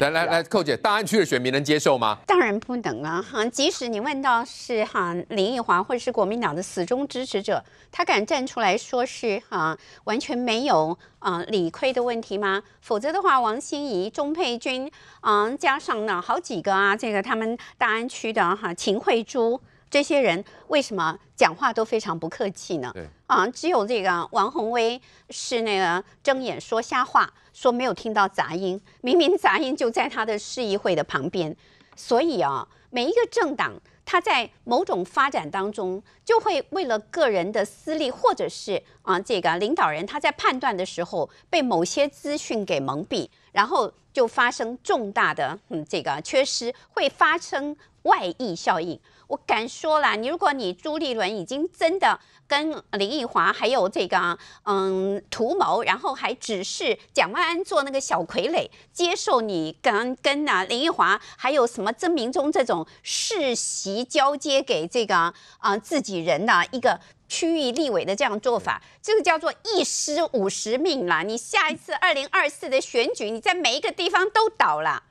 来来来，寇姐，大安区的选民能接受吗？当然不能啊！哈，即使你问到是哈林益华或者是国民党的死忠支持者，他敢站出来说是哈完全没有啊理亏的问题吗？否则的话，王欣怡、钟佩君，嗯，加上呢好几个啊，这个他们大安区的哈秦惠珠。这些人为什么讲话都非常不客气呢？对啊，只有这个王宏威是那个睁眼说瞎话，说没有听到杂音，明明杂音就在他的市议会的旁边。所以啊，每一个政党，他在某种发展当中，就会为了个人的私利，或者是啊这个领导人他在判断的时候被某些资讯给蒙蔽。然后就发生重大的嗯这个缺失，会发生外溢效应。我敢说了，你如果你朱立伦已经真的跟林奕华还有这个嗯图谋，然后还只是蒋万安做那个小傀儡，接受你跟跟啊林奕华还有什么曾明忠这种世袭交接给这个啊自己人的一个。区域立委的这样做法，这个叫做一失五十命啦！你下一次二零二四的选举，你在每一个地方都倒了。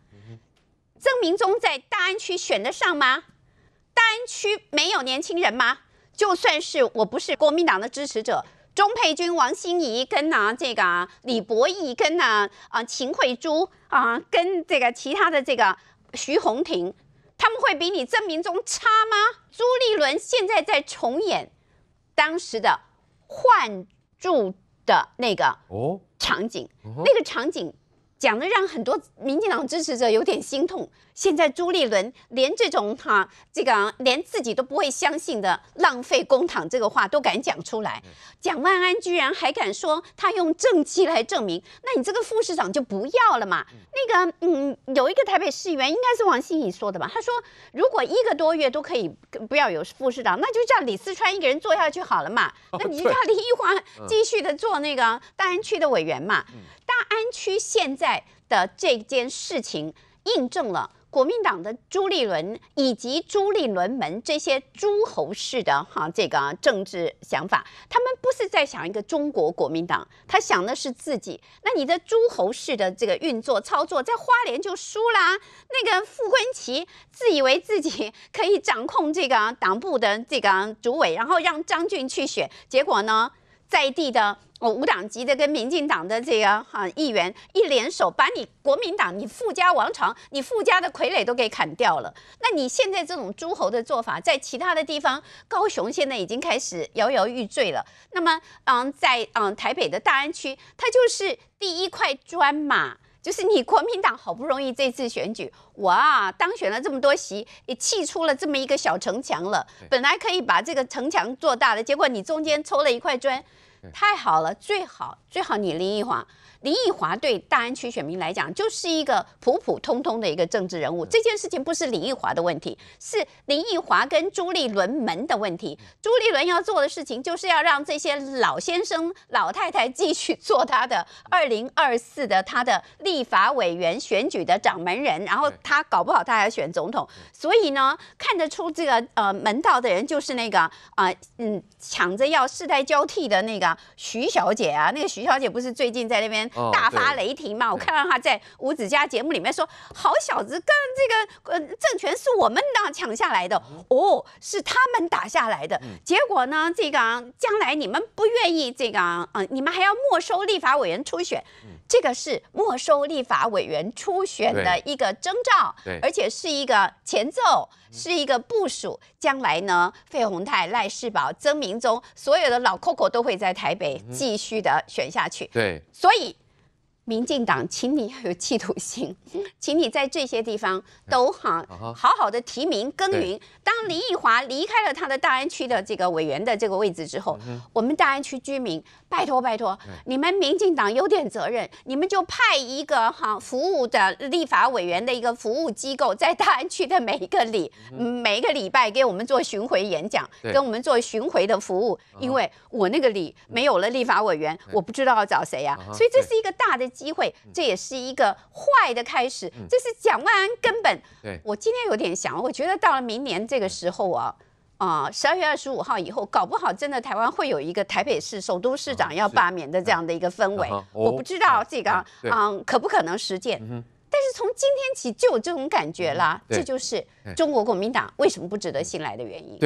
曾明忠在大安区选得上吗？大安区没有年轻人吗？就算是我不是国民党的支持者，钟佩君、王心怡跟啊这个李博义跟啊啊秦惠珠啊跟这个其他的这个徐宏庭，他们会比你曾明忠差吗？朱立伦现在在重演。当时的换住的那个场景，那个场景。讲的让很多民进党支持者有点心痛。现在朱立伦连这种哈，这个连自己都不会相信的浪费公帑这个话都敢讲出来。蒋万安居然还敢说他用正气来证明，那你这个副市长就不要了嘛？那个，嗯，有一个台北市议员应该是王心怡说的吧？他说如果一个多月都可以不要有副市长，那就叫李思川一个人做下去好了嘛。那你就叫李玉华继续的做那个大安区的委员嘛。安区现在的这件事情，印证了国民党的朱立伦以及朱立伦门这些诸侯式的哈这个政治想法，他们不是在想一个中国国民党，他想的是自己。那你的诸侯式的这个运作操作，在花莲就输啦。那个傅昆萁自以为自己可以掌控这个党部的这个主委，然后让张俊去选，结果呢，在地的。哦，无党籍的跟民进党的这个哈议员一联手，把你国民党、你富家王朝、你富家的傀儡都给砍掉了。那你现在这种诸侯的做法，在其他的地方，高雄现在已经开始摇摇欲坠了。那么，嗯，在嗯台北的大安区，它就是第一块砖嘛，就是你国民党好不容易这次选举，我啊当选了这么多席，也砌出了这么一个小城墙了。本来可以把这个城墙做大的，结果你中间抽了一块砖。太好了，最好最好你林奕华，林奕华对大安区选民来讲就是一个普普通通的一个政治人物。这件事情不是林奕华的问题，是林奕华跟朱立伦门的问题。朱立伦要做的事情就是要让这些老先生、老太太继续做他的二零二四的他的立法委员选举的掌门人，然后他搞不好他还选总统。所以呢，看得出这个呃门道的人就是那个啊嗯抢着要世代交替的那个。徐小姐啊，那个徐小姐不是最近在那边大发雷霆嘛？我看到她在《五子家》节目里面说：“好小子，跟这个呃政权是我们的抢下来的，哦，是他们打下来的结果呢。这个将来你们不愿意这个啊，你们还要没收立法委员初选。”这个是没收立法委员初选的一个征兆，而且是一个前奏，是一个部署。将来呢，费鸿泰、赖世宝、曾明宗所有的老 COCO 都会在台北继续的选下去。对，所以。民进党，请你要有企图心，请你在这些地方都好好好的提名耕耘。当林益华离开了他的大安区的这个委员的这个位置之后，我们大安区居民拜托拜托，你们民进党有点责任，你们就派一个哈服务的立法委员的一个服务机构，在大安区的每一个里每一个礼拜给我们做巡回演讲，跟我们做巡回的服务。因为我那个里没有了立法委员，我不知道要找谁呀，所以这是一个大的。机会，这也是一个坏的开始。这是蒋万安根本。对，我今天有点想，我觉得到了明年这个时候啊啊，十二月二十五号以后，搞不好真的台湾会有一个台北市、首都市长要罢免的这样的一个氛围。我不知道这个啊，可不可能实践。但是从今天起就有这种感觉了。这就是中国国民党为什么不值得信赖的原因。